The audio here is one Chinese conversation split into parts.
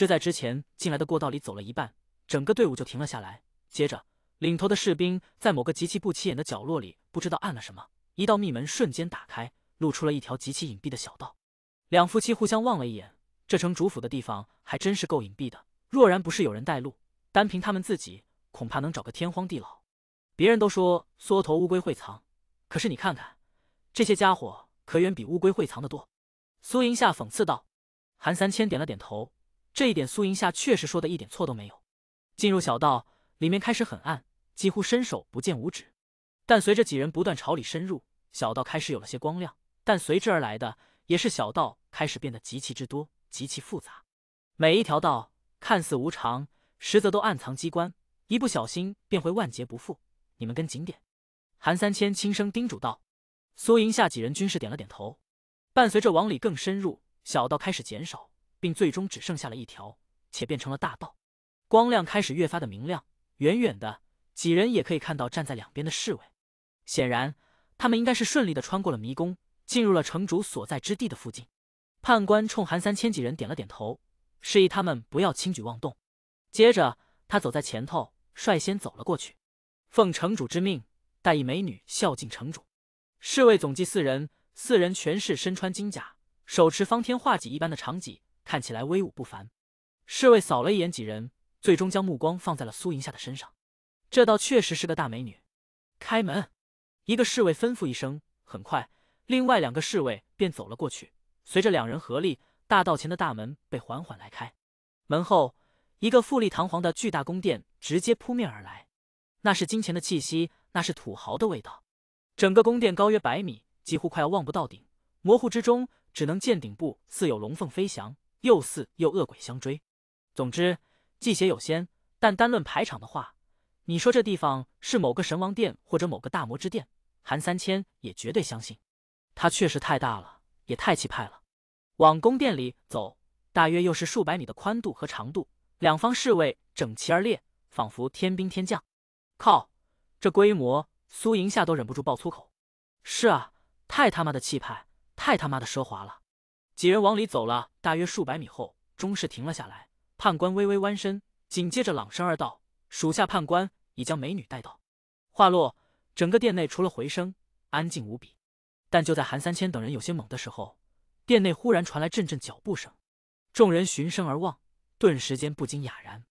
只在之前进来的过道里走了一半，整个队伍就停了下来。接着，领头的士兵在某个极其不起眼的角落里，不知道按了什么，一道密门瞬间打开，露出了一条极其隐蔽的小道。两夫妻互相望了一眼，这城主府的地方还真是够隐蔽的。若然不是有人带路，单凭他们自己，恐怕能找个天荒地老。别人都说缩头乌龟会藏，可是你看看，这些家伙可远比乌龟会藏的多。苏银夏讽刺道。韩三千点了点头。这一点苏银夏确实说的一点错都没有。进入小道，里面开始很暗，几乎伸手不见五指。但随着几人不断朝里深入，小道开始有了些光亮，但随之而来的也是小道开始变得极其之多，极其复杂。每一条道看似无常，实则都暗藏机关，一不小心便会万劫不复。你们跟紧点。”韩三千轻声叮嘱道。苏银夏几人均是点了点头。伴随着往里更深入，小道开始减少。并最终只剩下了一条，且变成了大道。光亮开始越发的明亮，远远的几人也可以看到站在两边的侍卫，显然他们应该是顺利的穿过了迷宫，进入了城主所在之地的附近。判官冲韩三千几人点了点头，示意他们不要轻举妄动。接着他走在前头，率先走了过去。奉城主之命，带一美女孝敬城主。侍卫总计四人，四人全是身穿金甲，手持方天画戟一般的长戟。看起来威武不凡，侍卫扫了一眼几人，最终将目光放在了苏银夏的身上。这倒确实是个大美女。开门，一个侍卫吩咐一声，很快，另外两个侍卫便走了过去。随着两人合力，大道前的大门被缓缓来开。门后，一个富丽堂皇的巨大宫殿直接扑面而来。那是金钱的气息，那是土豪的味道。整个宫殿高约百米，几乎快要望不到顶，模糊之中，只能见顶部似有龙凤飞翔。又似又恶鬼相追，总之，既邪有仙。但单论排场的话，你说这地方是某个神王殿或者某个大魔之殿，韩三千也绝对相信。它确实太大了，也太气派了。往宫殿里走，大约又是数百米的宽度和长度，两方侍卫整齐而列，仿佛天兵天将。靠，这规模，苏莹夏都忍不住爆粗口。是啊，太他妈的气派，太他妈的奢华了。几人往里走了大约数百米后，钟氏停了下来。判官微微弯身，紧接着朗声而道：“属下判官已将美女带到。”话落，整个殿内除了回声，安静无比。但就在韩三千等人有些懵的时候，殿内忽然传来阵阵脚步声。众人循声而望，顿时间不禁哑然。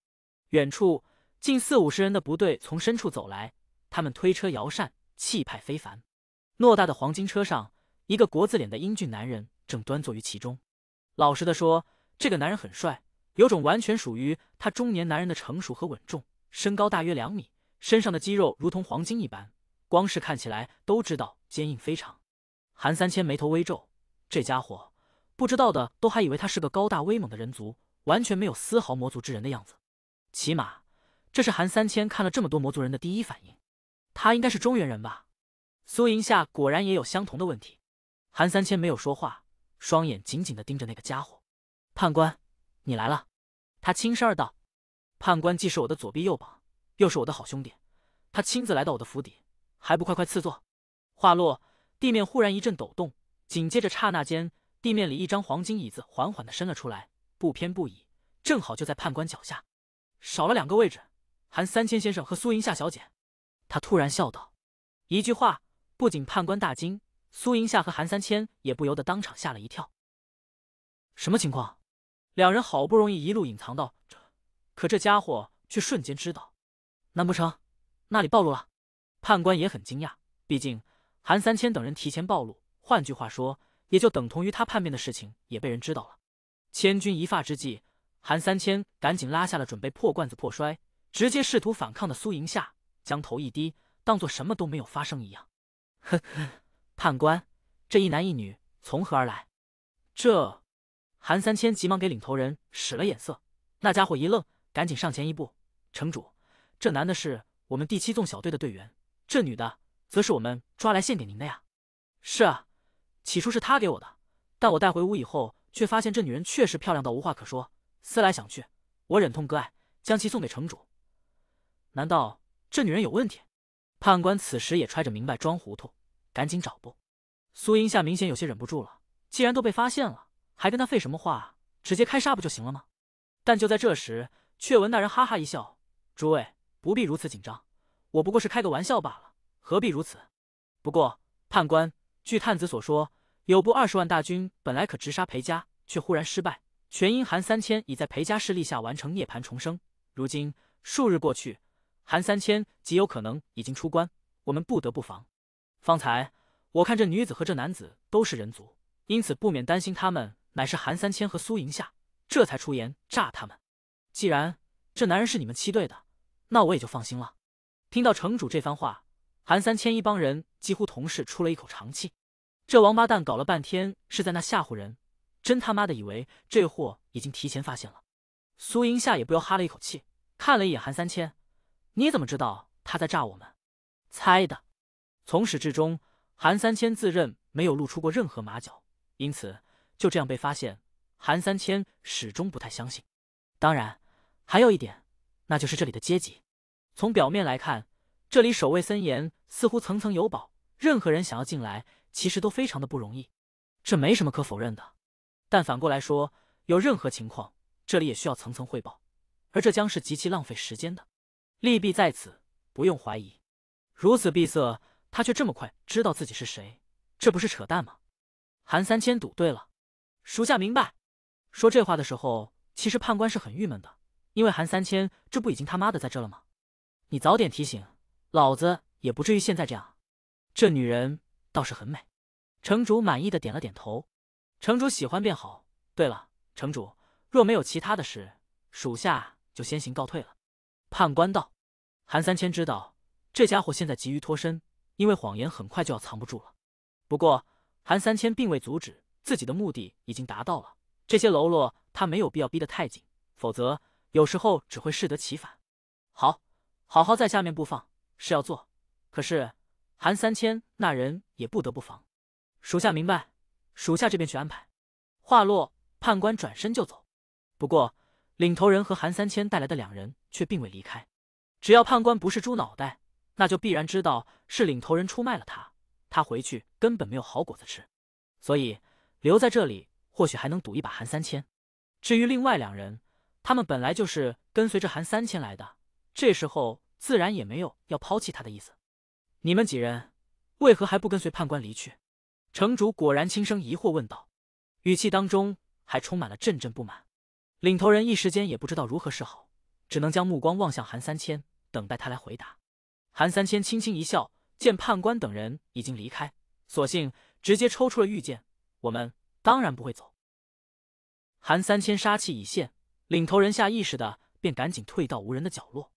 远处，近四五十人的部队从深处走来，他们推车摇扇，气派非凡。偌大的黄金车上，一个国字脸的英俊男人。正端坐于其中，老实的说，这个男人很帅，有种完全属于他中年男人的成熟和稳重。身高大约两米，身上的肌肉如同黄金一般，光是看起来都知道坚硬非常。韩三千眉头微皱，这家伙不知道的都还以为他是个高大威猛的人族，完全没有丝毫魔族之人的样子。起码这是韩三千看了这么多魔族人的第一反应。他应该是中原人吧？苏银夏果然也有相同的问题。韩三千没有说话。双眼紧紧的盯着那个家伙，判官，你来了。他轻声儿道：“判官既是我的左臂右膀，又是我的好兄弟，他亲自来到我的府邸，还不快快赐座？”话落，地面忽然一阵抖动，紧接着刹那间，地面里一张黄金椅子缓缓的伸了出来，不偏不倚，正好就在判官脚下。少了两个位置，韩三千先生和苏银夏小姐。他突然笑道：“一句话，不仅判官大惊。”苏银夏和韩三千也不由得当场吓了一跳。什么情况？两人好不容易一路隐藏到这，可这家伙却瞬间知道，难不成那里暴露了？判官也很惊讶，毕竟韩三千等人提前暴露，换句话说，也就等同于他叛变的事情也被人知道了。千钧一发之际，韩三千赶紧拉下了准备破罐子破摔、直接试图反抗的苏银夏，将头一低，当做什么都没有发生一样。呵呵。判官，这一男一女从何而来？这，韩三千急忙给领头人使了眼色，那家伙一愣，赶紧上前一步。城主，这男的是我们第七纵小队的队员，这女的，则是我们抓来献给您的呀。是啊，起初是他给我的，但我带回屋以后，却发现这女人确实漂亮到无话可说。思来想去，我忍痛割爱，将其送给城主。难道这女人有问题？判官此时也揣着明白装糊涂。赶紧找不。苏银夏明显有些忍不住了。既然都被发现了，还跟他废什么话？直接开杀不就行了吗？但就在这时，却闻那人哈哈一笑：“诸位不必如此紧张，我不过是开个玩笑罢了，何必如此？不过判官，据探子所说，有部二十万大军本来可直杀裴家，却忽然失败，全因韩三千已在裴家势力下完成涅槃重生。如今数日过去，韩三千极有可能已经出关，我们不得不防。”方才我看这女子和这男子都是人族，因此不免担心他们乃是韩三千和苏莹夏，这才出言诈他们。既然这男人是你们七队的，那我也就放心了。听到城主这番话，韩三千一帮人几乎同时出了一口长气。这王八蛋搞了半天是在那吓唬人，真他妈的以为这货已经提前发现了。苏莹夏也不由哈了一口气，看了一眼韩三千：“你怎么知道他在诈我们？猜的。”从始至终，韩三千自认没有露出过任何马脚，因此就这样被发现。韩三千始终不太相信。当然，还有一点，那就是这里的阶级。从表面来看，这里守卫森严，似乎层层有保，任何人想要进来，其实都非常的不容易。这没什么可否认的。但反过来说，有任何情况，这里也需要层层汇报，而这将是极其浪费时间的。利弊在此，不用怀疑。如此闭塞。他却这么快知道自己是谁，这不是扯淡吗？韩三千赌对了，属下明白。说这话的时候，其实判官是很郁闷的，因为韩三千这不已经他妈的在这了吗？你早点提醒，老子也不至于现在这样。这女人倒是很美，城主满意的点了点头。城主喜欢便好。对了，城主若没有其他的事，属下就先行告退了。判官道。韩三千知道这家伙现在急于脱身。因为谎言很快就要藏不住了。不过韩三千并未阻止，自己的目的已经达到了。这些喽啰他没有必要逼得太紧，否则有时候只会适得其反。好好好，在下面布放是要做，可是韩三千那人也不得不防。属下明白，属下这边去安排。话落，判官转身就走。不过领头人和韩三千带来的两人却并未离开。只要判官不是猪脑袋。那就必然知道是领头人出卖了他，他回去根本没有好果子吃，所以留在这里或许还能赌一把韩三千。至于另外两人，他们本来就是跟随着韩三千来的，这时候自然也没有要抛弃他的意思。你们几人为何还不跟随判官离去？城主果然轻声疑惑问道，语气当中还充满了阵阵不满。领头人一时间也不知道如何是好，只能将目光望向韩三千，等待他来回答。韩三千轻轻一笑，见判官等人已经离开，索性直接抽出了玉剑。我们当然不会走。韩三千杀气已现，领头人下意识的便赶紧退到无人的角落。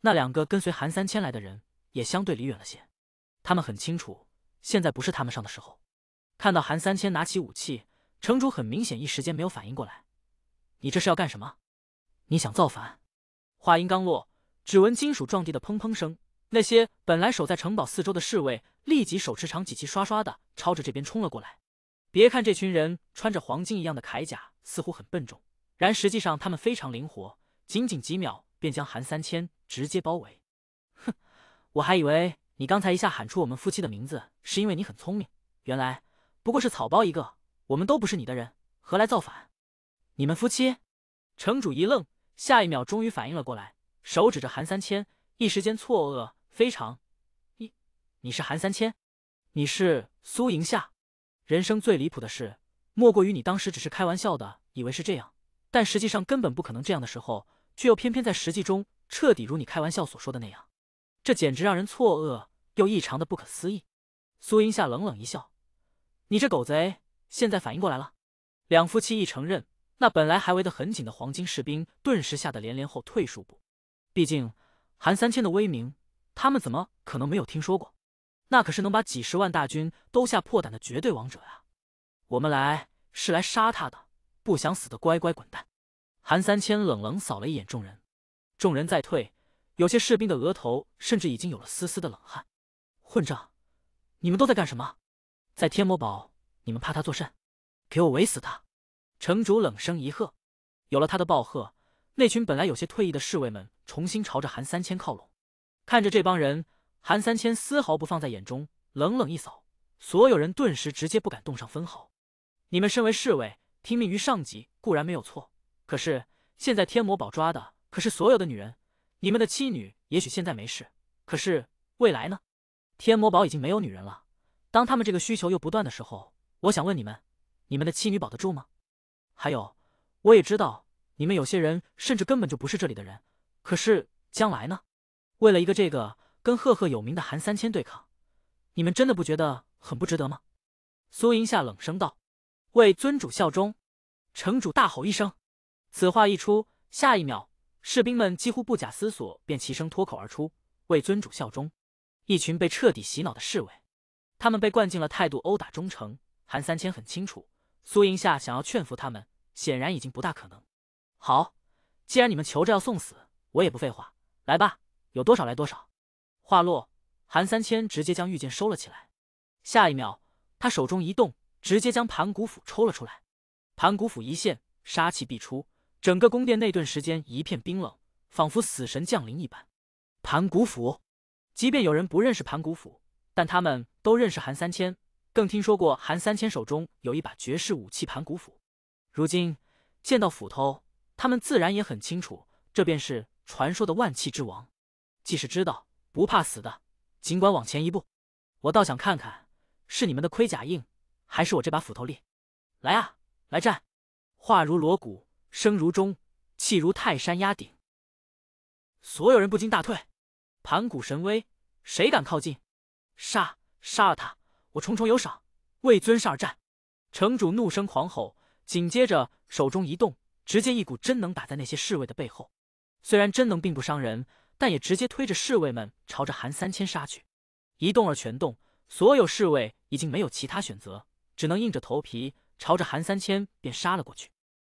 那两个跟随韩三千来的人也相对离远了些，他们很清楚现在不是他们上的时候。看到韩三千拿起武器，城主很明显一时间没有反应过来：“你这是要干什么？你想造反？”话音刚落，只闻金属撞地的砰砰声。那些本来守在城堡四周的侍卫立即手持长戟，齐刷刷的朝着这边冲了过来。别看这群人穿着黄金一样的铠甲，似乎很笨重，然实际上他们非常灵活，仅仅几秒便将韩三千直接包围。哼，我还以为你刚才一下喊出我们夫妻的名字，是因为你很聪明，原来不过是草包一个。我们都不是你的人，何来造反？你们夫妻？城主一愣，下一秒终于反应了过来，手指着韩三千，一时间错愕。非常，你你是韩三千，你是苏银夏。人生最离谱的事，莫过于你当时只是开玩笑的，以为是这样，但实际上根本不可能这样的时候，却又偏偏在实际中彻底如你开玩笑所说的那样，这简直让人错愕又异常的不可思议。苏银夏冷冷一笑：“你这狗贼，现在反应过来了？”两夫妻一承认，那本来还围得很紧的黄金士兵顿时吓得连连后退数步。毕竟，韩三千的威名。他们怎么可能没有听说过？那可是能把几十万大军都吓破胆的绝对王者啊！我们来是来杀他的，不想死的乖乖滚蛋！韩三千冷冷扫了一眼众人，众人再退，有些士兵的额头甚至已经有了丝丝的冷汗。混账！你们都在干什么？在天魔堡，你们怕他作甚？给我围死他！城主冷声一喝，有了他的暴喝，那群本来有些退意的侍卫们重新朝着韩三千靠拢。看着这帮人，韩三千丝毫不放在眼中，冷冷一扫，所有人顿时直接不敢动上分毫。你们身为侍卫，听命于上级固然没有错，可是现在天魔堡抓的可是所有的女人，你们的妻女也许现在没事，可是未来呢？天魔堡已经没有女人了，当他们这个需求又不断的时候，我想问你们，你们的妻女保得住吗？还有，我也知道你们有些人甚至根本就不是这里的人，可是将来呢？为了一个这个跟赫赫有名的韩三千对抗，你们真的不觉得很不值得吗？苏银夏冷声道：“为尊主效忠！”城主大吼一声。此话一出，下一秒，士兵们几乎不假思索便齐声脱口而出：“为尊主效忠！”一群被彻底洗脑的侍卫，他们被灌进了态度殴打忠诚。韩三千很清楚，苏银夏想要劝服他们，显然已经不大可能。好，既然你们求着要送死，我也不废话，来吧。有多少来多少。话落，韩三千直接将玉剑收了起来。下一秒，他手中一动，直接将盘古斧抽了出来。盘古斧一现，杀气必出。整个宫殿内顿时间一片冰冷，仿佛死神降临一般。盘古斧，即便有人不认识盘古斧，但他们都认识韩三千，更听说过韩三千手中有一把绝世武器盘古斧。如今见到斧头，他们自然也很清楚，这便是传说的万器之王。既是知道不怕死的，尽管往前一步。我倒想看看，是你们的盔甲硬，还是我这把斧头利。来啊，来战！话如锣鼓，声如钟，气如泰山压顶。所有人不禁大退。盘古神威，谁敢靠近？杀！杀了他，我重重有赏。为尊上而战！城主怒声狂吼，紧接着手中一动，直接一股真能打在那些侍卫的背后。虽然真能并不伤人。但也直接推着侍卫们朝着韩三千杀去，一动而全动，所有侍卫已经没有其他选择，只能硬着头皮朝着韩三千便杀了过去。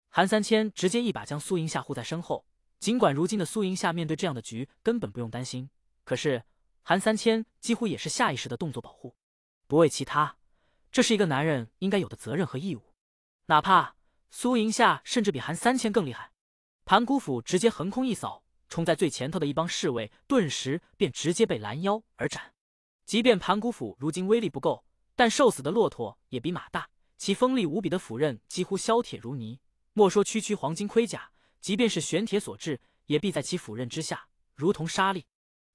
韩三千直接一把将苏银夏护在身后，尽管如今的苏银夏面对这样的局根本不用担心，可是韩三千几乎也是下意识的动作保护，不为其他，这是一个男人应该有的责任和义务，哪怕苏银夏甚至比韩三千更厉害，盘古斧直接横空一扫。冲在最前头的一帮侍卫，顿时便直接被拦腰而斩。即便盘古斧如今威力不够，但瘦死的骆驼也比马大，其锋利无比的斧刃几乎削铁如泥。莫说区区黄金盔甲，即便是玄铁所制，也必在其斧刃之下，如同沙粒。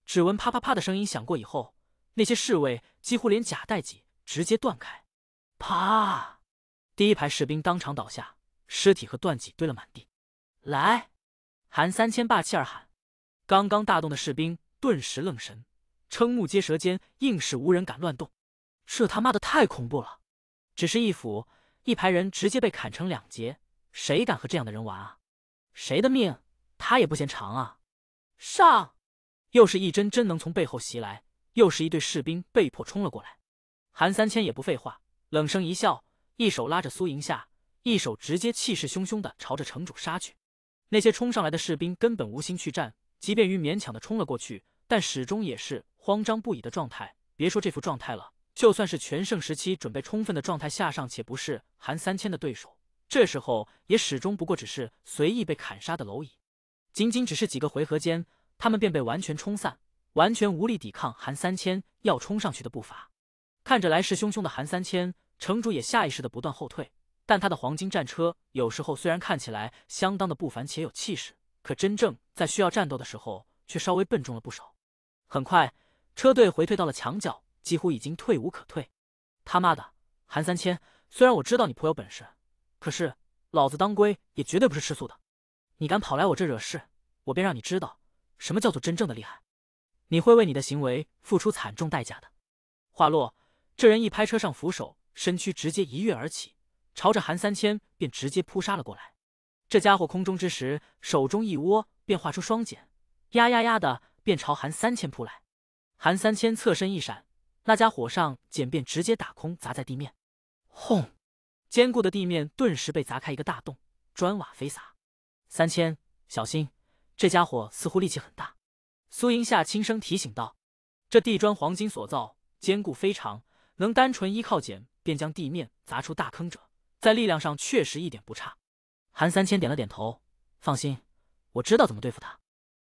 只闻啪啪啪的声音响过以后，那些侍卫几乎连甲带戟直接断开。啪！第一排士兵当场倒下，尸体和断戟堆了满地。来。韩三千霸气而喊，刚刚大动的士兵顿时愣神，瞠目结舌间，硬是无人敢乱动。这他妈的太恐怖了！只是一斧，一排人直接被砍成两截，谁敢和这样的人玩啊？谁的命他也不嫌长啊！上！又是一针针能从背后袭来，又是一队士兵被迫冲了过来。韩三千也不废话，冷声一笑，一手拉着苏莹下，一手直接气势汹汹的朝着城主杀去。那些冲上来的士兵根本无心去战，即便于勉强的冲了过去，但始终也是慌张不已的状态。别说这副状态了，就算是全盛时期、准备充分的状态下上，且不是韩三千的对手，这时候也始终不过只是随意被砍杀的蝼蚁。仅仅只是几个回合间，他们便被完全冲散，完全无力抵抗韩三千要冲上去的步伐。看着来势汹汹的韩三千，城主也下意识的不断后退。但他的黄金战车有时候虽然看起来相当的不凡且有气势，可真正在需要战斗的时候，却稍微笨重了不少。很快，车队回退到了墙角，几乎已经退无可退。他妈的，韩三千！虽然我知道你颇有本事，可是老子当归也绝对不是吃素的。你敢跑来我这惹事，我便让你知道什么叫做真正的厉害。你会为你的行为付出惨重代价的。话落，这人一拍车上扶手，身躯直接一跃而起。朝着韩三千便直接扑杀了过来，这家伙空中之时，手中一握便化出双锏，呀呀呀的便朝韩三千扑来。韩三千侧身一闪，那家伙上简便直接打空，砸在地面，轰！坚固的地面顿时被砸开一个大洞，砖瓦飞洒。三千，小心，这家伙似乎力气很大。苏银夏轻声提醒道：“这地砖黄金所造，坚固非常，能单纯依靠简便将地面砸出大坑者。”在力量上确实一点不差，韩三千点了点头，放心，我知道怎么对付他。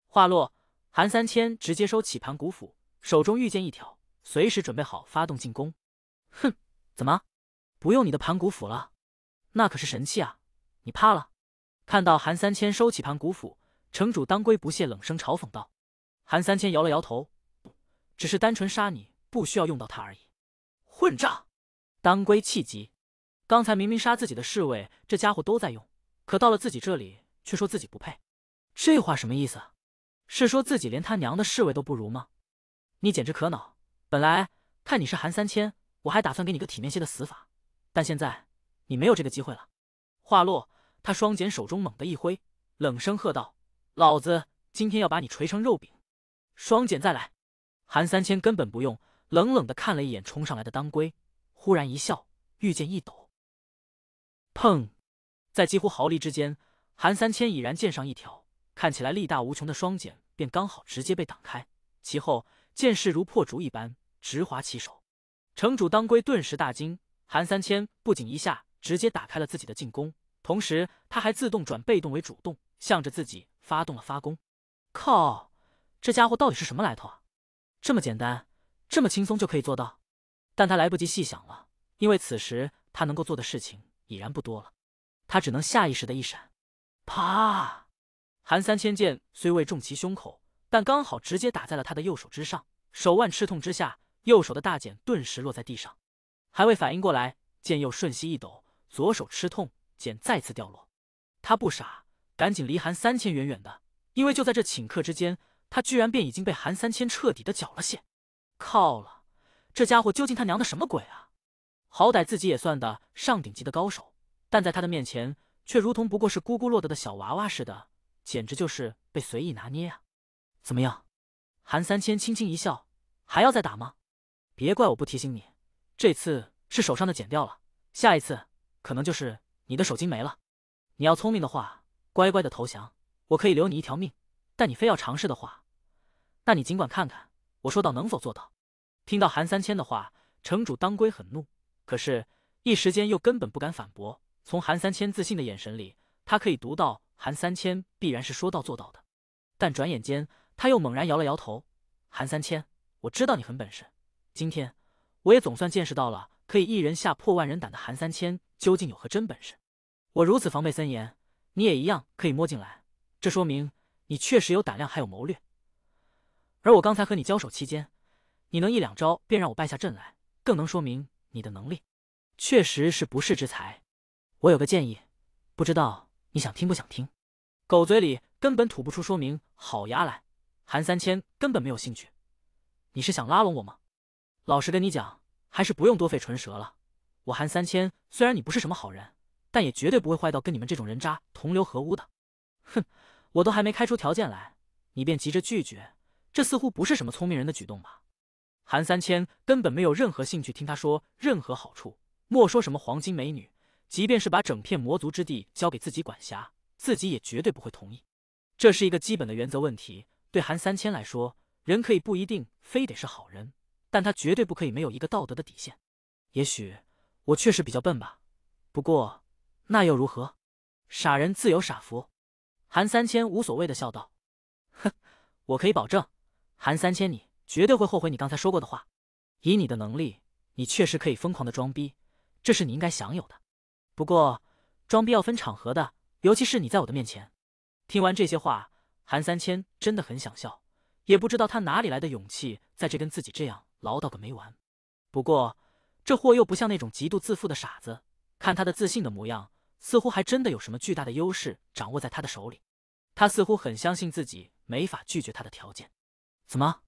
话落，韩三千直接收起盘古斧，手中玉剑一挑，随时准备好发动进攻。哼，怎么不用你的盘古斧了？那可是神器啊，你怕了？看到韩三千收起盘古斧，城主当归不屑冷声嘲讽道。韩三千摇了摇头，只是单纯杀你，不需要用到它而已。混账！当归气急。刚才明明杀自己的侍卫，这家伙都在用，可到了自己这里却说自己不配，这话什么意思？是说自己连他娘的侍卫都不如吗？你简直可恼！本来看你是韩三千，我还打算给你个体面些的死法，但现在你没有这个机会了。话落，他双锏手中猛地一挥，冷声喝道：“老子今天要把你锤成肉饼！”双锏再来，韩三千根本不用，冷冷的看了一眼冲上来的当归，忽然一笑，遇剑一抖。砰！在几乎毫厘之间，韩三千已然剑上一条看起来力大无穷的双锏，便刚好直接被挡开。其后剑势如破竹一般直划其手，城主当归顿时大惊。韩三千不仅一下直接打开了自己的进攻，同时他还自动转被动为主动，向着自己发动了发功。靠！这家伙到底是什么来头啊？这么简单，这么轻松就可以做到？但他来不及细想了，因为此时他能够做的事情。已然不多了，他只能下意识的一闪，啪！韩三千剑虽未中其胸口，但刚好直接打在了他的右手之上，手腕吃痛之下，右手的大茧顿时落在地上。还未反应过来，剑又瞬息一抖，左手吃痛，茧再次掉落。他不傻，赶紧离韩三千远远的，因为就在这顷刻之间，他居然便已经被韩三千彻底的缴了械。靠了，这家伙究竟他娘的什么鬼啊？好歹自己也算的上顶级的高手，但在他的面前却如同不过是咕咕落地的小娃娃似的，简直就是被随意拿捏啊！怎么样？韩三千轻轻一笑，还要再打吗？别怪我不提醒你，这次是手上的剪掉了，下一次可能就是你的手筋没了。你要聪明的话，乖乖的投降，我可以留你一条命；但你非要尝试的话，那你尽管看看我说到能否做到。听到韩三千的话，城主当归很怒。可是，一时间又根本不敢反驳。从韩三千自信的眼神里，他可以读到韩三千必然是说到做到的。但转眼间，他又猛然摇了摇头。韩三千，我知道你很本事，今天我也总算见识到了可以一人下破万人胆的韩三千究竟有何真本事。我如此防备森严，你也一样可以摸进来，这说明你确实有胆量，还有谋略。而我刚才和你交手期间，你能一两招便让我败下阵来，更能说明。你的能力确实是不世之才，我有个建议，不知道你想听不想听？狗嘴里根本吐不出说明好牙来，韩三千根本没有兴趣。你是想拉拢我吗？老实跟你讲，还是不用多费唇舌了。我韩三千虽然你不是什么好人，但也绝对不会坏到跟你们这种人渣同流合污的。哼，我都还没开出条件来，你便急着拒绝，这似乎不是什么聪明人的举动吧？韩三千根本没有任何兴趣听他说任何好处，莫说什么黄金美女，即便是把整片魔族之地交给自己管辖，自己也绝对不会同意。这是一个基本的原则问题。对韩三千来说，人可以不一定非得是好人，但他绝对不可以没有一个道德的底线。也许我确实比较笨吧，不过那又如何？傻人自有傻福。韩三千无所谓的笑道：“哼，我可以保证，韩三千你。”绝对会后悔你刚才说过的话。以你的能力，你确实可以疯狂的装逼，这是你应该享有的。不过，装逼要分场合的，尤其是你在我的面前。听完这些话，韩三千真的很想笑，也不知道他哪里来的勇气，在这跟自己这样唠叨个没完。不过，这货又不像那种极度自负的傻子，看他的自信的模样，似乎还真的有什么巨大的优势掌握在他的手里。他似乎很相信自己没法拒绝他的条件。怎么？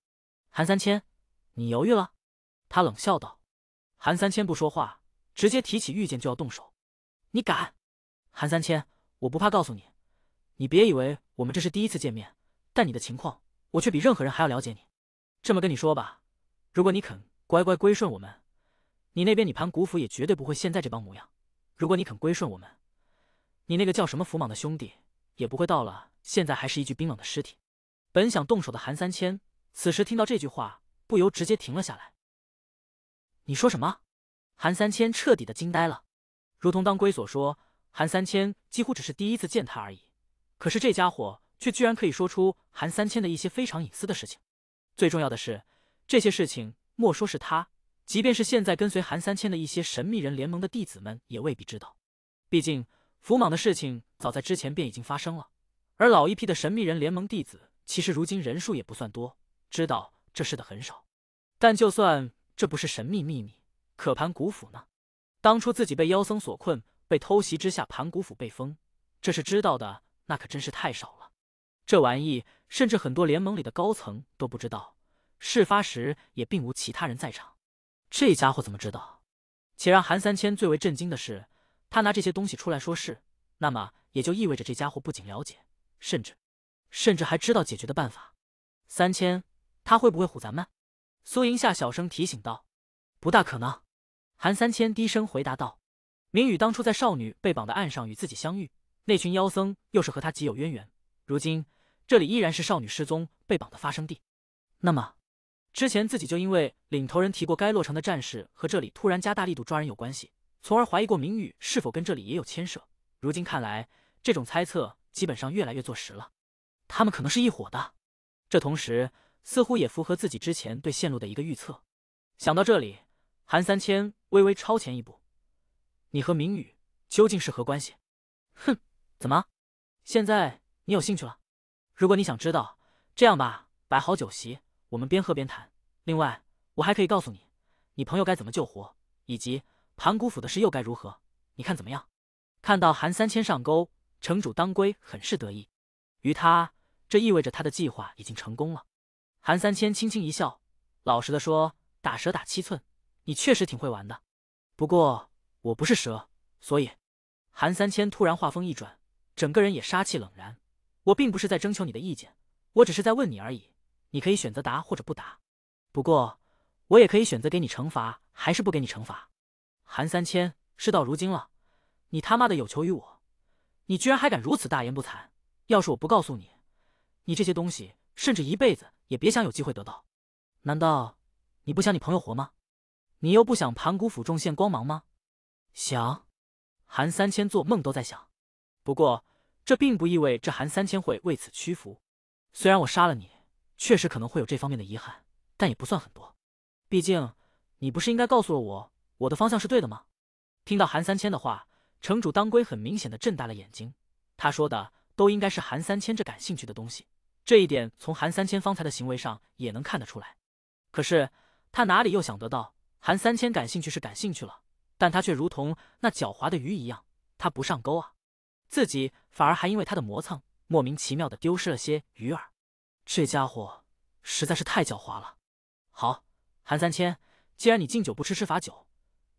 韩三千，你犹豫了？他冷笑道。韩三千不说话，直接提起玉剑就要动手。你敢？韩三千，我不怕，告诉你，你别以为我们这是第一次见面，但你的情况，我却比任何人还要了解你。这么跟你说吧，如果你肯乖乖归顺我们，你那边你盘古府也绝对不会现在这帮模样。如果你肯归顺我们，你那个叫什么伏莽的兄弟，也不会到了现在还是一具冰冷的尸体。本想动手的韩三千。此时听到这句话，不由直接停了下来。你说什么？韩三千彻底的惊呆了，如同当归所说，韩三千几乎只是第一次见他而已。可是这家伙却居然可以说出韩三千的一些非常隐私的事情。最重要的是，这些事情莫说是他，即便是现在跟随韩三千的一些神秘人联盟的弟子们，也未必知道。毕竟伏莽的事情早在之前便已经发生了，而老一批的神秘人联盟弟子，其实如今人数也不算多。知道这事的很少，但就算这不是神秘秘密，可盘古府呢？当初自己被妖僧所困，被偷袭之下，盘古府被封，这是知道的。那可真是太少了。这玩意甚至很多联盟里的高层都不知道。事发时也并无其他人在场。这家伙怎么知道？且让韩三千最为震惊的是，他拿这些东西出来说事，那么也就意味着这家伙不仅了解，甚至，甚至还知道解决的办法。三千。他会不会唬咱们？苏莹夏小声提醒道：“不大可能。”韩三千低声回答道：“明宇当初在少女被绑的岸上与自己相遇，那群妖僧又是和他极有渊源。如今这里依然是少女失踪被绑的发生地。那么，之前自己就因为领头人提过该洛城的战士和这里突然加大力度抓人有关系，从而怀疑过明宇是否跟这里也有牵涉。如今看来，这种猜测基本上越来越坐实了。他们可能是一伙的。”这同时。似乎也符合自己之前对线路的一个预测。想到这里，韩三千微微超前一步：“你和明宇究竟是何关系？”“哼，怎么？现在你有兴趣了？如果你想知道，这样吧，摆好酒席，我们边喝边谈。另外，我还可以告诉你，你朋友该怎么救活，以及盘古府的事又该如何。你看怎么样？”看到韩三千上钩，城主当归很是得意，于他这意味着他的计划已经成功了。韩三千轻轻一笑，老实的说：“打蛇打七寸，你确实挺会玩的。不过我不是蛇，所以……”韩三千突然话锋一转，整个人也杀气冷然：“我并不是在征求你的意见，我只是在问你而已。你可以选择答或者不答，不过我也可以选择给你惩罚，还是不给你惩罚。”韩三千，事到如今了，你他妈的有求于我，你居然还敢如此大言不惭！要是我不告诉你，你这些东西甚至一辈子……也别想有机会得到，难道你不想你朋友活吗？你又不想盘古府重现光芒吗？想，韩三千做梦都在想。不过这并不意味这韩三千会为此屈服。虽然我杀了你，确实可能会有这方面的遗憾，但也不算很多。毕竟你不是应该告诉了我，我的方向是对的吗？听到韩三千的话，城主当归很明显的睁大了眼睛。他说的都应该是韩三千这感兴趣的东西。这一点从韩三千方才的行为上也能看得出来。可是他哪里又想得到，韩三千感兴趣是感兴趣了，但他却如同那狡猾的鱼一样，他不上钩啊！自己反而还因为他的磨蹭，莫名其妙的丢失了些鱼饵。这家伙实在是太狡猾了。好，韩三千，既然你敬酒不吃吃罚酒，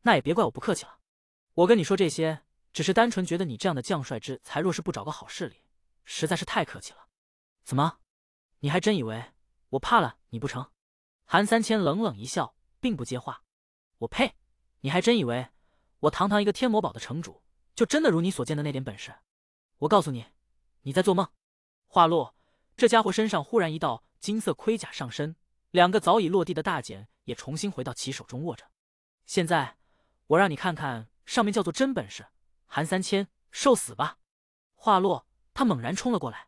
那也别怪我不客气了。我跟你说这些，只是单纯觉得你这样的将帅之才，若是不找个好势力，实在是太客气了。怎么？你还真以为我怕了你不成？韩三千冷冷一笑，并不接话。我呸！你还真以为我堂堂一个天魔堡的城主，就真的如你所见的那点本事？我告诉你，你在做梦！话落，这家伙身上忽然一道金色盔甲上身，两个早已落地的大茧也重新回到其手中握着。现在，我让你看看上面叫做真本事。韩三千，受死吧！话落，他猛然冲了过来。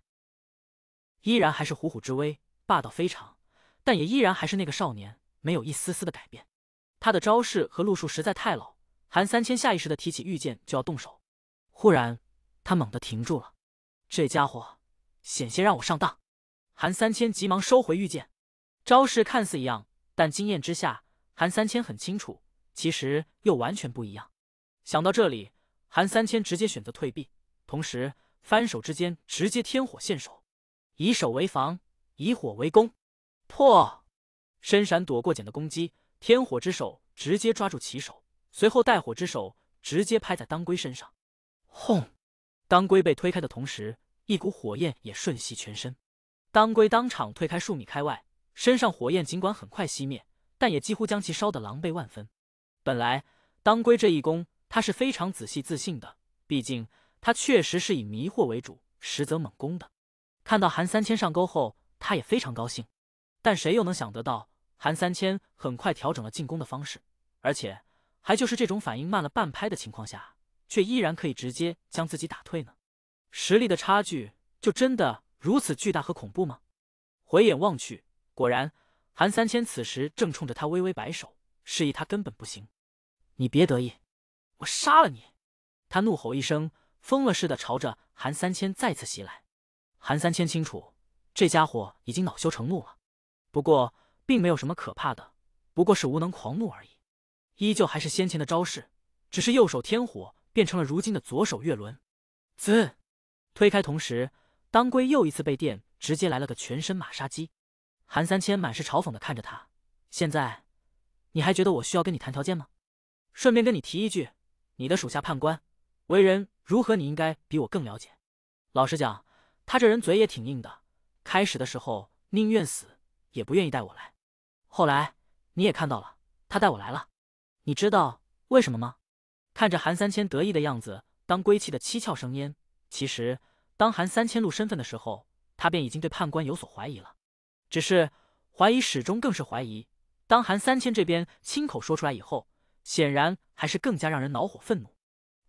依然还是虎虎之威，霸道非常，但也依然还是那个少年，没有一丝丝的改变。他的招式和路数实在太老。韩三千下意识的提起玉剑就要动手，忽然他猛地停住了。这家伙险些让我上当。韩三千急忙收回玉剑，招式看似一样，但经验之下，韩三千很清楚，其实又完全不一样。想到这里，韩三千直接选择退避，同时翻手之间直接天火现手。以守为防，以火为攻，破！身闪躲过简的攻击，天火之手直接抓住其手，随后带火之手直接拍在当归身上。轰！当归被推开的同时，一股火焰也瞬袭全身。当归当场退开数米开外，身上火焰尽管很快熄灭，但也几乎将其烧得狼狈万分。本来当归这一攻，他是非常仔细自信的，毕竟他确实是以迷惑为主，实则猛攻的。看到韩三千上钩后，他也非常高兴。但谁又能想得到，韩三千很快调整了进攻的方式，而且还就是这种反应慢了半拍的情况下，却依然可以直接将自己打退呢？实力的差距就真的如此巨大和恐怖吗？回眼望去，果然，韩三千此时正冲着他微微摆手，示意他根本不行。你别得意，我杀了你！他怒吼一声，疯了似的朝着韩三千再次袭来。韩三千清楚，这家伙已经恼羞成怒了，不过并没有什么可怕的，不过是无能狂怒而已。依旧还是先前的招式，只是右手天火变成了如今的左手月轮。滋，推开同时，当归又一次被电，直接来了个全身马杀鸡。韩三千满是嘲讽的看着他，现在你还觉得我需要跟你谈条件吗？顺便跟你提一句，你的属下判官为人如何，你应该比我更了解。老实讲。他这人嘴也挺硬的，开始的时候宁愿死也不愿意带我来，后来你也看到了，他带我来了。你知道为什么吗？看着韩三千得意的样子，当归气的七窍生烟。其实当韩三千露身份的时候，他便已经对判官有所怀疑了，只是怀疑始终更是怀疑。当韩三千这边亲口说出来以后，显然还是更加让人恼火愤怒。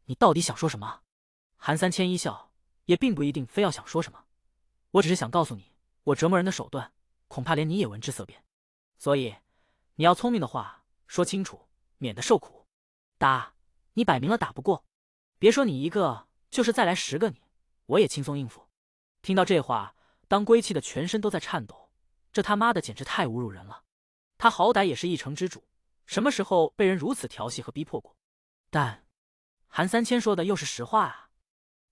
你到底想说什么？韩三千一笑。也并不一定非要想说什么，我只是想告诉你，我折磨人的手段，恐怕连你也闻之色变。所以，你要聪明的话，说清楚，免得受苦。打，你摆明了打不过，别说你一个，就是再来十个你，我也轻松应付。听到这话，当归气的全身都在颤抖，这他妈的简直太侮辱人了！他好歹也是一城之主，什么时候被人如此调戏和逼迫过？但，韩三千说的又是实话啊。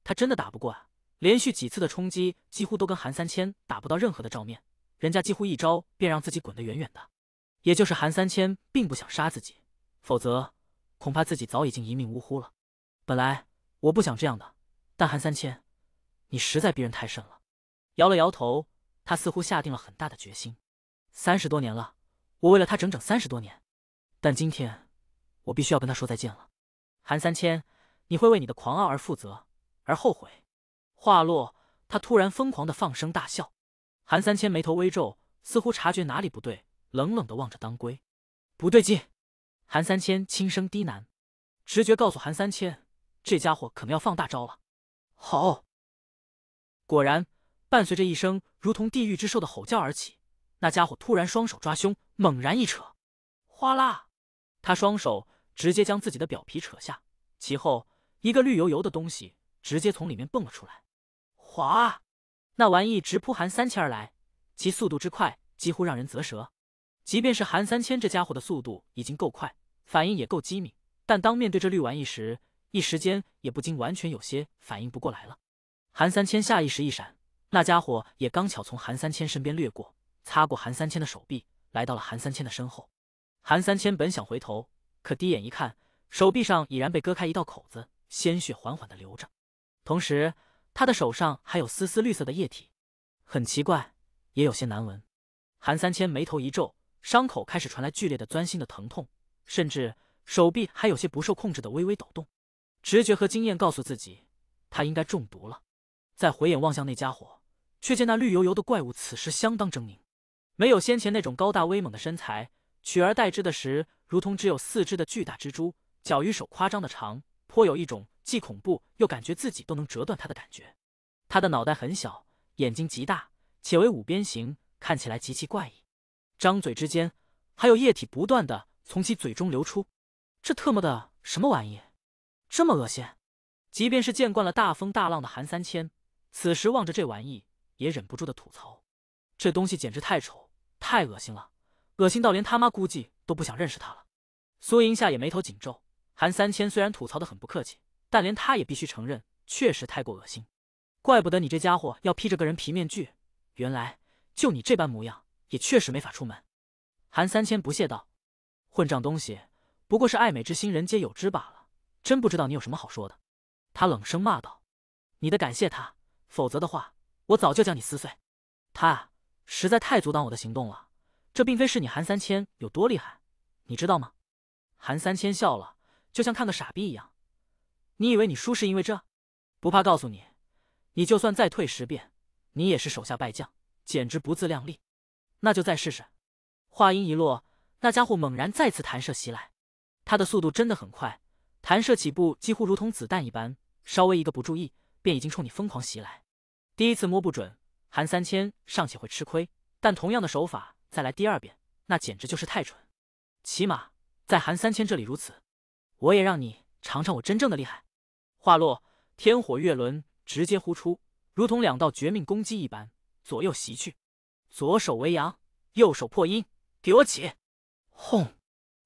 他真的打不过啊！连续几次的冲击，几乎都跟韩三千打不到任何的照面，人家几乎一招便让自己滚得远远的。也就是韩三千并不想杀自己，否则恐怕自己早已经一命呜呼了。本来我不想这样的，但韩三千，你实在逼人太甚了。摇了摇头，他似乎下定了很大的决心。三十多年了，我为了他整整三十多年，但今天我必须要跟他说再见了。韩三千，你会为你的狂傲而负责。而后悔，话落，他突然疯狂的放声大笑。韩三千眉头微皱，似乎察觉哪里不对，冷冷的望着当归。不对劲，韩三千轻声低喃，直觉告诉韩三千，这家伙可能要放大招了。好，果然，伴随着一声如同地狱之兽的吼叫而起，那家伙突然双手抓胸，猛然一扯，哗啦，他双手直接将自己的表皮扯下，其后一个绿油油的东西。直接从里面蹦了出来，哗！那玩意直扑韩三千而来，其速度之快，几乎让人咋舌。即便是韩三千这家伙的速度已经够快，反应也够机敏，但当面对这绿玩意时，一时间也不禁完全有些反应不过来了。韩三千下意识一闪，那家伙也刚巧从韩三千身边掠过，擦过韩三千的手臂，来到了韩三千的身后。韩三千本想回头，可低眼一看，手臂上已然被割开一道口子，鲜血缓缓的流着。同时，他的手上还有丝丝绿色的液体，很奇怪，也有些难闻。韩三千眉头一皱，伤口开始传来剧烈的钻心的疼痛，甚至手臂还有些不受控制的微微抖动。直觉和经验告诉自己，他应该中毒了。再回眼望向那家伙，却见那绿油油的怪物此时相当狰狞，没有先前那种高大威猛的身材，取而代之的时如同只有四肢的巨大蜘蛛，脚与手夸张的长，颇有一种。既恐怖又感觉自己都能折断他的感觉，他的脑袋很小，眼睛极大且为五边形，看起来极其怪异。张嘴之间还有液体不断的从其嘴中流出，这特么的什么玩意？这么恶心！即便是见惯了大风大浪的韩三千，此时望着这玩意也忍不住的吐槽：这东西简直太丑太恶心了，恶心到连他妈估计都不想认识他了。苏银夏也眉头紧皱，韩三千虽然吐槽的很不客气。但连他也必须承认，确实太过恶心，怪不得你这家伙要披着个人皮面具，原来就你这般模样，也确实没法出门。韩三千不屑道：“混账东西，不过是爱美之心，人皆有之罢了。真不知道你有什么好说的。”他冷声骂道：“你的感谢他，否则的话，我早就将你撕碎。他啊，实在太阻挡我的行动了。这并非是你韩三千有多厉害，你知道吗？”韩三千笑了，就像看个傻逼一样。你以为你输是因为这？不怕告诉你，你就算再退十遍，你也是手下败将，简直不自量力。那就再试试。话音一落，那家伙猛然再次弹射袭来，他的速度真的很快，弹射起步几乎如同子弹一般，稍微一个不注意，便已经冲你疯狂袭来。第一次摸不准，韩三千尚且会吃亏，但同样的手法再来第二遍，那简直就是太蠢。起码在韩三千这里如此，我也让你。尝尝我真正的厉害！话落，天火月轮直接呼出，如同两道绝命攻击一般，左右袭去。左手为阳，右手破阴，给我起！轰！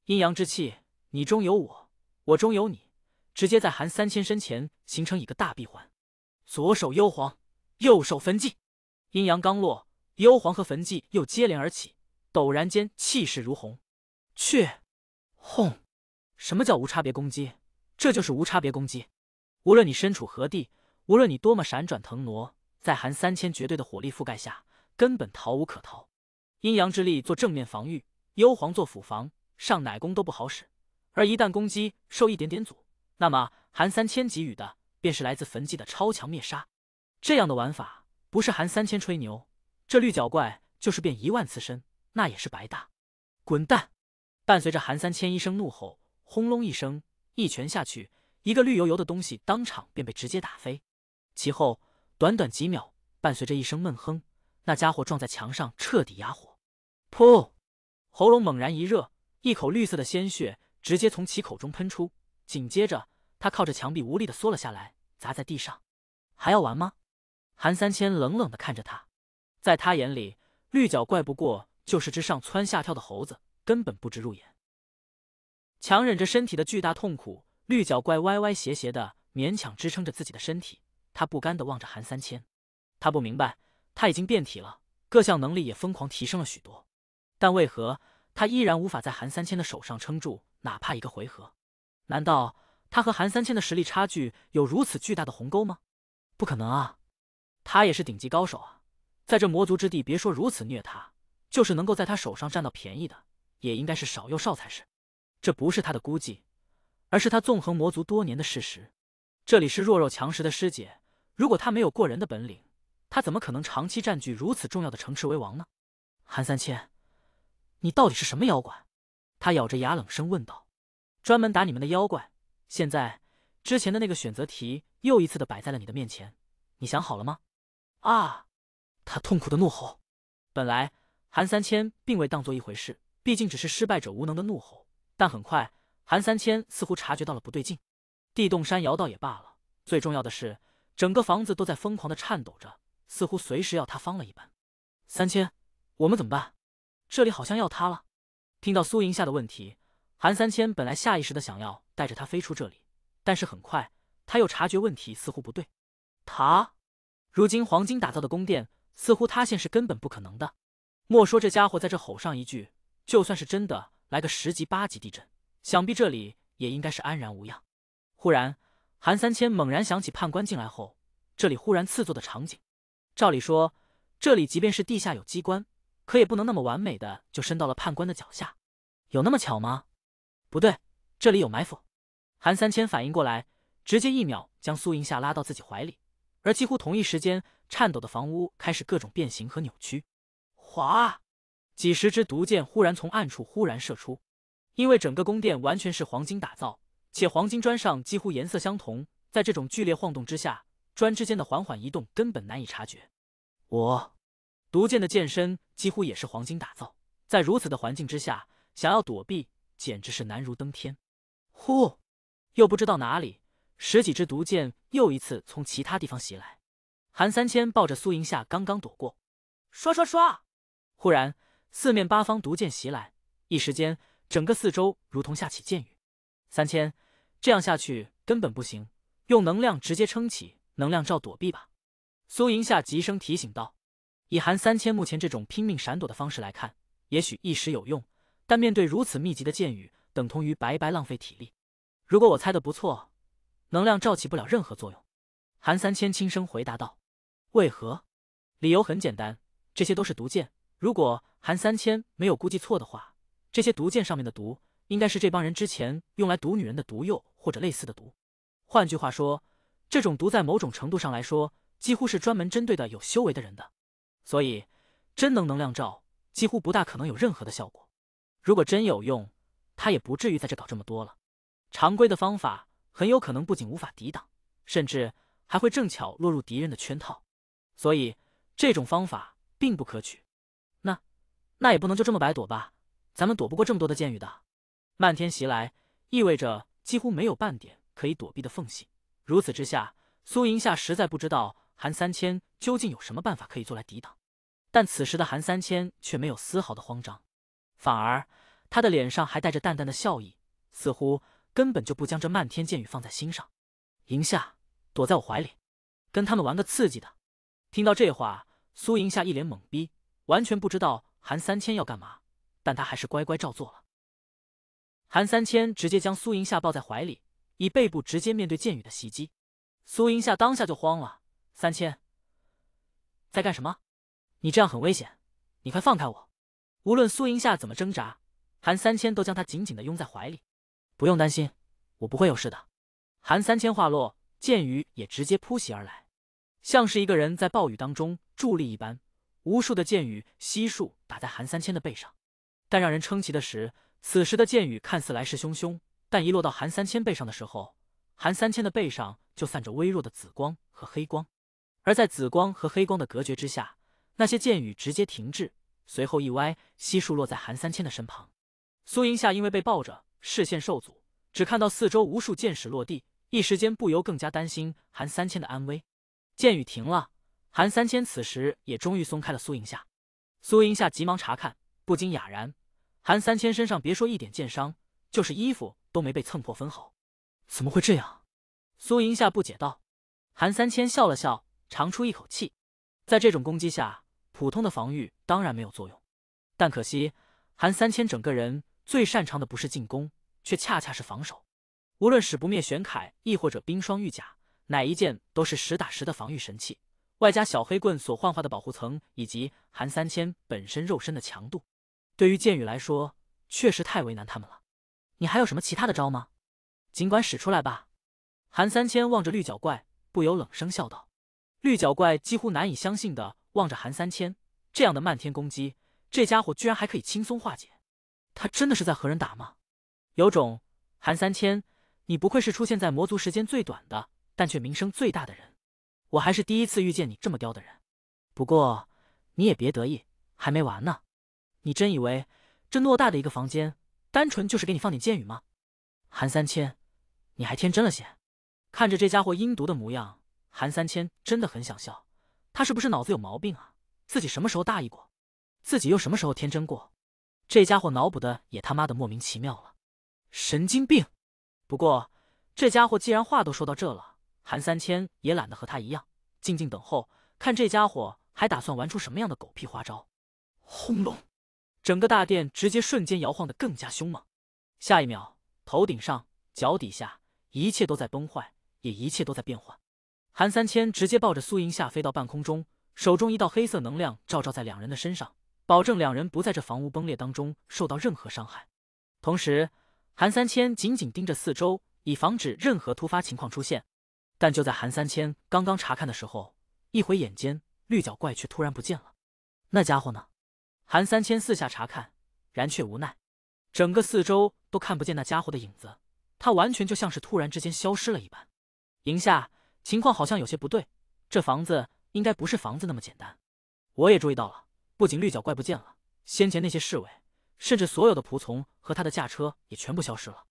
阴阳之气，你中有我，我中有你，直接在韩三千身前形成一个大闭环。左手幽黄，右手焚寂。阴阳刚落，幽黄和焚寂又接连而起，陡然间气势如虹。去！轰！什么叫无差别攻击？这就是无差别攻击，无论你身处何地，无论你多么闪转腾挪，在韩三千绝对的火力覆盖下，根本逃无可逃。阴阳之力做正面防御，幽皇做辅防，上奶攻都不好使。而一旦攻击受一点点阻，那么韩三千给予的便是来自焚寂的超强灭杀。这样的玩法不是韩三千吹牛，这绿角怪就是变一万次身，那也是白搭。滚蛋！伴随着韩三千一声怒吼，轰隆一声。一拳下去，一个绿油油的东西当场便被直接打飞。其后，短短几秒，伴随着一声闷哼，那家伙撞在墙上，彻底哑火。噗，喉咙猛然一热，一口绿色的鲜血直接从其口中喷出。紧接着，他靠着墙壁无力的缩了下来，砸在地上。还要玩吗？韩三千冷冷的看着他，在他眼里，绿脚怪不过就是只上蹿下跳的猴子，根本不值入眼。强忍着身体的巨大痛苦，绿脚怪歪歪斜斜的勉强支撑着自己的身体。他不甘的望着韩三千，他不明白，他已经变体了，各项能力也疯狂提升了许多，但为何他依然无法在韩三千的手上撑住哪怕一个回合？难道他和韩三千的实力差距有如此巨大的鸿沟吗？不可能啊，他也是顶级高手啊，在这魔族之地，别说如此虐他，就是能够在他手上占到便宜的，也应该是少又少才是。这不是他的估计，而是他纵横魔族多年的事实。这里是弱肉强食的师姐，如果他没有过人的本领，他怎么可能长期占据如此重要的城池为王呢？韩三千，你到底是什么妖怪？他咬着牙冷声问道。专门打你们的妖怪，现在之前的那个选择题又一次的摆在了你的面前，你想好了吗？啊！他痛苦的怒吼。本来韩三千并未当做一回事，毕竟只是失败者无能的怒吼。但很快，韩三千似乎察觉到了不对劲，地动山摇倒也罢了，最重要的是，整个房子都在疯狂的颤抖着，似乎随时要塌方了一般。三千，我们怎么办？这里好像要塌了。听到苏莹夏的问题，韩三千本来下意识的想要带着他飞出这里，但是很快他又察觉问题似乎不对。塌？如今黄金打造的宫殿，似乎塌陷是根本不可能的。莫说这家伙在这吼上一句，就算是真的。来个十级八级地震，想必这里也应该是安然无恙。忽然，韩三千猛然想起判官进来后，这里忽然刺座的场景。照理说，这里即便是地下有机关，可也不能那么完美的就伸到了判官的脚下，有那么巧吗？不对，这里有埋伏！韩三千反应过来，直接一秒将苏银夏拉到自己怀里，而几乎同一时间，颤抖的房屋开始各种变形和扭曲，哗！几十支毒箭忽然从暗处忽然射出，因为整个宫殿完全是黄金打造，且黄金砖上几乎颜色相同，在这种剧烈晃动之下，砖之间的缓缓移动根本难以察觉。我，毒箭的剑身几乎也是黄金打造，在如此的环境之下，想要躲避简直是难如登天。呼，又不知道哪里，十几支毒箭又一次从其他地方袭来，韩三千抱着苏莹夏刚刚躲过，刷刷刷，忽然。四面八方毒箭袭来，一时间整个四周如同下起箭雨。三千，这样下去根本不行，用能量直接撑起能量罩躲避吧。苏银夏急声提醒道：“以韩三千目前这种拼命闪躲的方式来看，也许一时有用，但面对如此密集的箭雨，等同于白白浪费体力。如果我猜的不错，能量罩起不了任何作用。”韩三千轻声回答道：“为何？理由很简单，这些都是毒箭。”如果韩三千没有估计错的话，这些毒箭上面的毒应该是这帮人之前用来毒女人的毒药或者类似的毒。换句话说，这种毒在某种程度上来说，几乎是专门针对的有修为的人的。所以，真能能量罩几乎不大可能有任何的效果。如果真有用，他也不至于在这搞这么多了。常规的方法很有可能不仅无法抵挡，甚至还会正巧落入敌人的圈套。所以，这种方法并不可取。那也不能就这么白躲吧，咱们躲不过这么多的箭雨的，漫天袭来，意味着几乎没有半点可以躲避的缝隙。如此之下，苏银夏实在不知道韩三千究竟有什么办法可以做来抵挡。但此时的韩三千却没有丝毫的慌张，反而他的脸上还带着淡淡的笑意，似乎根本就不将这漫天箭雨放在心上。银夏，躲在我怀里，跟他们玩个刺激的。听到这话，苏银夏一脸懵逼，完全不知道。韩三千要干嘛？但他还是乖乖照做了。韩三千直接将苏银夏抱在怀里，以背部直接面对剑雨的袭击。苏银夏当下就慌了：“三千，在干什么？你这样很危险，你快放开我！”无论苏银夏怎么挣扎，韩三千都将他紧紧的拥在怀里。“不用担心，我不会有事的。”韩三千话落，剑雨也直接扑袭而来，像是一个人在暴雨当中伫立一般。无数的箭雨悉数打在韩三千的背上，但让人称奇的是，此时的箭雨看似来势汹汹，但一落到韩三千背上的时候，韩三千的背上就散着微弱的紫光和黑光，而在紫光和黑光的隔绝之下，那些箭雨直接停滞，随后一歪，悉数落在韩三千的身旁。苏银夏因为被抱着，视线受阻，只看到四周无数箭矢落地，一时间不由更加担心韩三千的安危。箭雨停了。韩三千此时也终于松开了苏银夏，苏银夏急忙查看，不禁哑然。韩三千身上别说一点剑伤，就是衣服都没被蹭破分毫，怎么会这样？苏银夏不解道。韩三千笑了笑，长出一口气。在这种攻击下，普通的防御当然没有作用，但可惜，韩三千整个人最擅长的不是进攻，却恰恰是防守。无论使不灭玄铠，亦或者冰霜玉甲，哪一件都是实打实的防御神器。外加小黑棍所幻化的保护层，以及韩三千本身肉身的强度，对于剑雨来说，确实太为难他们了。你还有什么其他的招吗？尽管使出来吧。韩三千望着绿脚怪，不由冷声笑道：“绿脚怪几乎难以相信的望着韩三千，这样的漫天攻击，这家伙居然还可以轻松化解。他真的是在和人打吗？有种，韩三千，你不愧是出现在魔族时间最短的，但却名声最大的人。”我还是第一次遇见你这么刁的人，不过你也别得意，还没完呢。你真以为这偌大的一个房间，单纯就是给你放点剑雨吗？韩三千，你还天真了些。看着这家伙阴毒的模样，韩三千真的很想笑。他是不是脑子有毛病啊？自己什么时候大意过？自己又什么时候天真过？这家伙脑补的也他妈的莫名其妙了，神经病。不过这家伙既然话都说到这了。韩三千也懒得和他一样静静等候，看这家伙还打算玩出什么样的狗屁花招。轰隆！整个大殿直接瞬间摇晃得更加凶猛。下一秒，头顶上、脚底下，一切都在崩坏，也一切都在变幻。韩三千直接抱着苏莹夏飞到半空中，手中一道黑色能量照照在两人的身上，保证两人不在这房屋崩裂当中受到任何伤害。同时，韩三千紧紧盯着四周，以防止任何突发情况出现。但就在韩三千刚刚查看的时候，一回眼间，绿脚怪却突然不见了。那家伙呢？韩三千四下查看，然却无奈，整个四周都看不见那家伙的影子。他完全就像是突然之间消失了一般。营下情况好像有些不对。这房子应该不是房子那么简单。我也注意到了，不仅绿脚怪不见了，先前那些侍卫，甚至所有的仆从和他的驾车也全部消失了。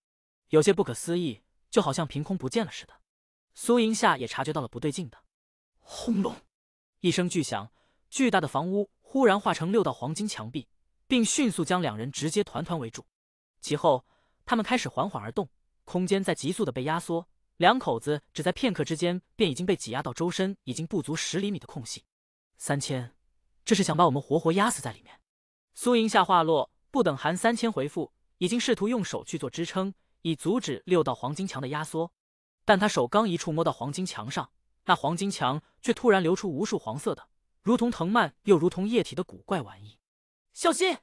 有些不可思议，就好像凭空不见了似的。苏银夏也察觉到了不对劲的，轰隆一声巨响，巨大的房屋忽然化成六道黄金墙壁，并迅速将两人直接团团围住。其后，他们开始缓缓而动，空间在急速的被压缩。两口子只在片刻之间，便已经被挤压到周身已经不足十厘米的空隙。三千，这是想把我们活活压死在里面？苏银夏话落，不等韩三千回复，已经试图用手去做支撑，以阻止六道黄金墙的压缩。但他手刚一触摸到黄金墙上，那黄金墙却突然流出无数黄色的，如同藤蔓又如同液体的古怪玩意。小心！